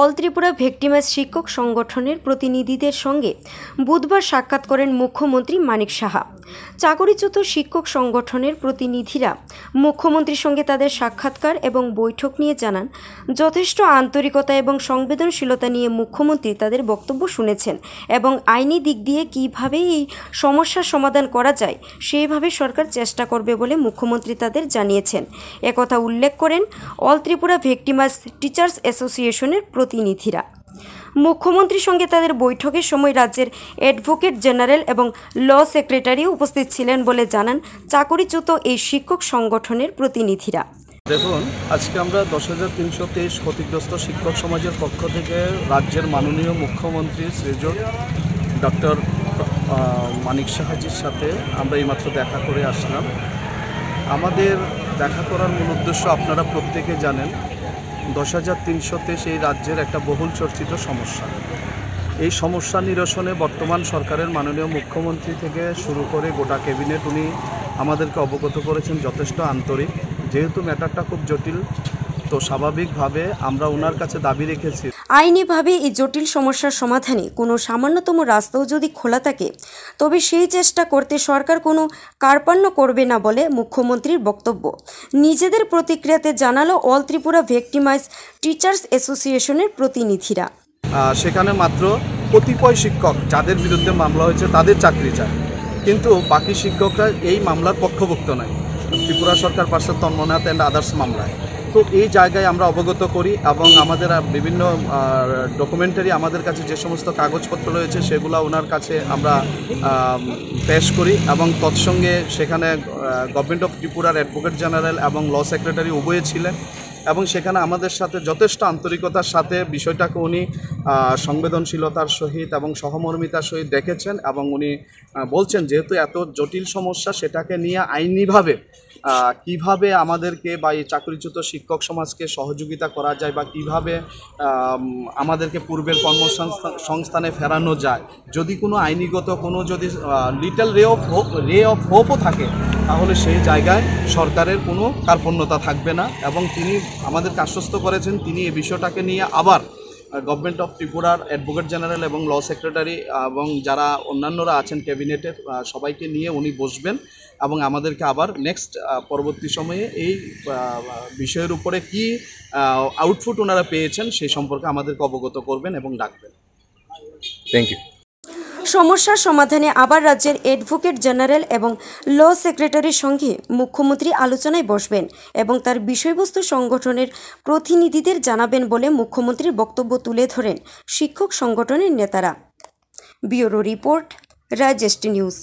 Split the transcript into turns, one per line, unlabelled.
all Tripura ভেক্টিমাস শিক্ষক সংগঠনের প্রতিনিধিদের সঙ্গে বুধবার সাক্ষাৎ করেন মুখ্যমন্ত্রী মানিক সাহা চাকরিচ্যুত শিক্ষক সংগঠনের প্রতিনিধিরা মুখ্যমন্ত্রীর সঙ্গে তাদের সাক্ষাৎকার এবং বৈঠক নিয়ে জানান যথেষ্ট আন্তরিকতা এবং সংবেদনশীলতা নিয়ে মুখ্যমন্ত্রী তাদের বক্তব্য শুনেছেন এবং আইনি দিক দিয়ে কিভাবে এই সমস্যার সমাধান করা যায় সেইভাবে সরকার চেষ্টা করবে বলে মুখ্যমন্ত্রী তাদের জানিয়েছেন একথা উল্লেখ করেন অল ত্রিপুরা ভেক্টিমাস টিচার্স অ্যাসোসিয়েশনের প্রতিনিধিরা মুখ্যমন্ত্রীর সঙ্গে তাদের বৈঠকের সময় রাজ্যের অ্যাডভোকেট জেনারেল এবং ল সেক্রেটারি উপস্থিত ছিলেন বলে জানান চাকরিচ্যুত এই শিক্ষক সংগঠনের প্রতিনিধিরা
দেখুন আজকে আমরা দশ হাজার তিনশো তেইশ ক্ষতিগ্রস্ত শিক্ষক সমাজের পক্ষ থেকে রাজ্যের মাননীয় মুখ্যমন্ত্রী শ্রীযুক্ত ডক্টর মানিক সাহাজির সাথে আমরা এইমাত্র দেখা করে আসলাম আমাদের দেখা করার মূল উদ্দেশ্য আপনারা প্রত্যেকে জানেন দশ হাজার তিনশোতে সেই রাজ্যের একটা বহুল চর্চিত সমস্যা এই সমস্যা নিরসনে বর্তমান সরকারের মাননীয় মুখ্যমন্ত্রী থেকে শুরু করে গোটা ক্যাবিনেট উনি আমাদেরকে অবগত করেছেন যথেষ্ট আন্তরিক যেহেতু ম্যাটারটা খুব জটিল তো স্বাভাবিকভাবে আমরা ওনার কাছে দাবি রেখেছি
আইনিভাবে এই জটিল সমস্যার সমাধানে কোনো সামান্যতম রাস্তাও যদি খোলা থাকে তবে সেই চেষ্টা করতে সরকার কোনো কার্পান্য করবে না বলে মুখ্যমন্ত্রীর বক্তব্য নিজেদের প্রতিক্রিয়াতে জানালো অল ত্রিপুরা ভেক্টিমাইজ টিচার্স অ্যাসোসিয়েশনের প্রতিনিধিরা
সেখানে মাত্র কতিপয় শিক্ষক যাদের বিরুদ্ধে মামলা হয়েছে তাদের চাকরি চায় কিন্তু বাকি শিক্ষকরা এই মামলার পক্ষভুক্ত নয় ত্রিপুরা সরকার পার্শ্ব তন্মনাথ অ্যান্ড আদার্স মামলায় তো এই জায়গায় আমরা অবগত করি এবং আমাদের বিভিন্ন ডকুমেন্টারি আমাদের কাছে যে সমস্ত কাগজপত্র রয়েছে সেগুলো ওনার কাছে আমরা পেশ করি এবং তৎসঙ্গে সেখানে গভর্নমেন্ট অফ ত্রিপুরার অ্যাডভোকেট জেনারেল এবং ল সেক্রেটারি উভয়ে ছিলেন এবং সেখানে আমাদের সাথে যথেষ্ট আন্তরিকতার সাথে বিষয়টাকে উনি সংবেদনশীলতার সহিত এবং সহমর্মিতার সহিত দেখেছেন এবং উনি বলছেন যেহেতু এত জটিল সমস্যা সেটাকে নিয়ে আইনিভাবে কিভাবে আমাদেরকে বা এই চাকরিচ্যুত শিক্ষক সমাজকে সহযোগিতা করা যায় বা কিভাবে আমাদেরকে পূর্বের কর্মসংস্থান সংস্থানে ফেরানো যায় যদি কোনো আইনিগত কোনো যদি little ray of hope ray of হোপও থাকে তাহলে সেই জায়গায় সরকারের কোনো কার্পণ্যতা থাকবে না এবং তিনি আমাদেরকে আশ্বস্ত করেছেন তিনি এই বিষয়টাকে নিয়ে আবার গভর্নমেন্ট অফ ত্রিপুরার অ্যাডভোকেট জেনারেল এবং ল সেক্রেটারি এবং যারা অন্যান্যরা আছেন ক্যাবিনেটের সবাইকে নিয়ে উনি বসবেন এবং আমাদেরকে আবার নেক্সট পরবর্তী সময়ে এই বিষয়ের উপরে কি আউটপুট ওনারা পেয়েছেন সেই সম্পর্কে আমাদেরকে অবগত করবেন এবং ডাকবেন থ্যাংক ইউ
সমস্যার সমাধানে আবার রাজ্যের অ্যাডভোকেট জেনারেল এবং ল সেক্রেটারির সঙ্গে মুখ্যমন্ত্রী আলোচনায় বসবেন এবং তার বিষয়বস্তু সংগঠনের প্রতিনিধিদের জানাবেন বলে মুখ্যমন্ত্রীর বক্তব্য তুলে ধরেন শিক্ষক সংগঠনের নেতারা ব্যুরো রিপোর্ট রাজেস্ট নিউজ